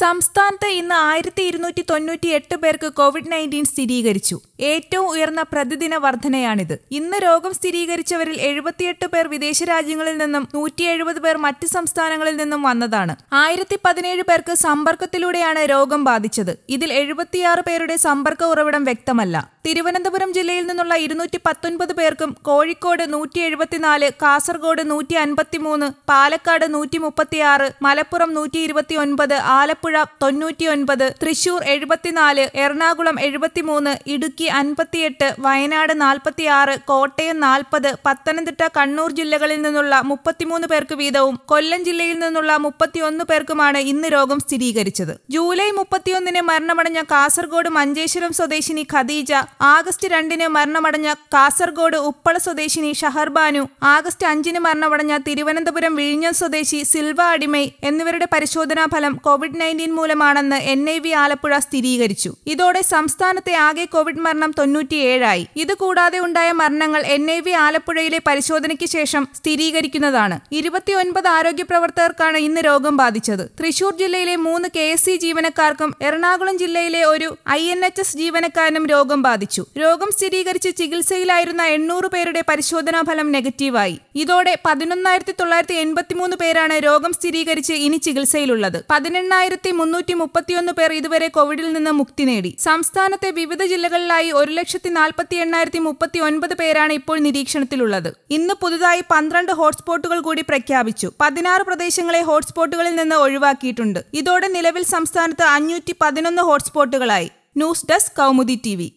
സംസ്ഥാനത്ത് ഇന്ന് ആയിരത്തി ഇരുന്നൂറ്റി തൊണ്ണൂറ്റി എട്ട് പേർക്ക് കോവിഡ് നയൻറ്റീൻ സ്ഥിരീകരിച്ചു ഏറ്റവും ഉയർന്ന പ്രതിദിന വർധനയാണിത് ഇന്ന് രോഗം സ്ഥിരീകരിച്ചവരിൽ എഴുപത്തിയെട്ട് പേർ വിദേശ രാജ്യങ്ങളിൽ നിന്നും നൂറ്റി എഴുപത് പേർ മറ്റ് സംസ്ഥാനങ്ങളിൽ നിന്നും വന്നതാണ് ആയിരത്തി പതിനേഴ് പേർക്ക് സമ്പർക്കത്തിലൂടെയാണ് രോഗം ബാധിച്ചത് ഇതിൽ എഴുപത്തിയാറ് പേരുടെ സമ്പർക്ക ഉറവിടം വ്യക്തമല്ല തിരുവനന്തപുരം ജില്ലയിൽ നിന്നുള്ള ഇരുന്നൂറ്റി പത്തൊൻപത് പേർക്കും കോഴിക്കോട് നൂറ്റി എഴുപത്തിനാല് കാസർഗോഡ് നൂറ്റി അൻപത്തിമൂന്ന് പാലക്കാട് നൂറ്റി മുപ്പത്തിയാറ് മലപ്പുറം നൂറ്റി ഇരുപത്തി ഒൻപത് ആലപ്പുഴ ആലപ്പുഴ തൊണ്ണൂറ്റിയൊൻപത് തൃശൂർ എഴുപത്തിനാല് എറണാകുളം എഴുപത്തിമൂന്ന് ഇടുക്കി അൻപത്തിയെട്ട് വയനാട് നാൽപ്പത്തിയാറ് കോട്ടയം നാൽപ്പത് പത്തനംതിട്ട കണ്ണൂർ ജില്ലകളിൽ നിന്നുള്ള മുപ്പത്തിമൂന്ന് പേർക്ക് വീതവും കൊല്ലം ജില്ലയിൽ നിന്നുള്ള മുപ്പത്തിയൊന്ന് പേർക്കുമാണ് ഇന്ന് രോഗം സ്ഥിരീകരിച്ചത് ജൂലൈ മുപ്പത്തിയൊന്നിന് മരണമടഞ്ഞ കാസർഗോഡ് മഞ്ചേശ്വരം സ്വദേശിനി ഖദീജ ആഗസ്റ്റ് രണ്ടിന് മരണമടഞ്ഞ കാസർഗോഡ് ഉപ്പള സ്വദേശിനി ഷഹർബാനു ആഗസ്റ്റ് അഞ്ചിന് മരണമടഞ്ഞ തിരുവനന്തപുരം വിഴിഞ്ഞം സ്വദേശി സിൽവ അടിമൈ എന്നിവരുടെ പരിശോധനാ ഫലം കോവിഡ് നയൻറ്റീൻ മൂലമാണെന്ന് എൻ ഐ വി ആലപ്പുഴ സ്ഥിരീകരിച്ചു ഇതോടെ സംസ്ഥാനത്തെ ആകെ കോവിഡ് മരണം തൊണ്ണൂറ്റിയേഴായി ഇതുകൂടാതെ ഉണ്ടായ മരണങ്ങൾ എൻ ഐ വി ആലപ്പുഴയിലെ പരിശോധനയ്ക്ക് ശേഷം സ്ഥിരീകരിക്കുന്നതാണ് ഇരുപത്തിയൊൻപത് ആരോഗ്യ പ്രവർത്തകർക്കാണ് ഇന്ന് രോഗം ബാധിച്ചത് തൃശൂർ ജില്ലയിലെ മൂന്ന് കെ എസ് സി ജീവനക്കാർക്കും എറണാകുളം ജില്ലയിലെ ഒരു ഐ എൻ എച്ച് എസ് ജീവനക്കാരനും രോഗം ബാധിച്ചു രോഗം സ്ഥിരീകരിച്ച് ചികിത്സയിലായിരുന്ന എണ്ണൂറ് പേരുടെ പരിശോധനാ ഫലം നെഗറ്റീവായി ഇതോടെ പതിനൊന്നായിരത്തി തൊള്ളായിരത്തി എൺപത്തിമൂന്ന് പേരാണ് രോഗം സ്ഥിരീകരിച്ച് ഇനി ചികിത്സയിലുള്ളത് പതിനെണ്ണായിരത്തി ആയിരത്തി മുന്നൂറ്റി മുപ്പത്തിയൊന്ന് പേർ ഇതുവരെ കോവിഡിൽ നിന്ന് മുക്തി നേടി സംസ്ഥാനത്തെ വിവിധ ജില്ലകളിലായി ഒരു ലക്ഷത്തി നാൽപ്പത്തി എണ്ണായിരത്തി മുപ്പത്തി ഒൻപത് പേരാണ് ഇപ്പോൾ നിരീക്ഷണത്തിലുള്ളത് ഇന്ന് പുതുതായി പന്ത്രണ്ട് ഹോട്ട്സ്പോട്ടുകൾ കൂടി പ്രഖ്യാപിച്ചു പതിനാറ് പ്രദേശങ്ങളെ ഹോട്ട്സ്പോട്ടുകളിൽ നിന്ന് ഒഴിവാക്കിയിട്ടുണ്ട് ഇതോടെ നിലവിൽ സംസ്ഥാനത്ത് അഞ്ഞൂറ്റി പതിനൊന്ന് ഹോട്ട്സ്പോട്ടുകളായി ന്യൂസ് ഡെസ്ക് കൗമുദി ടി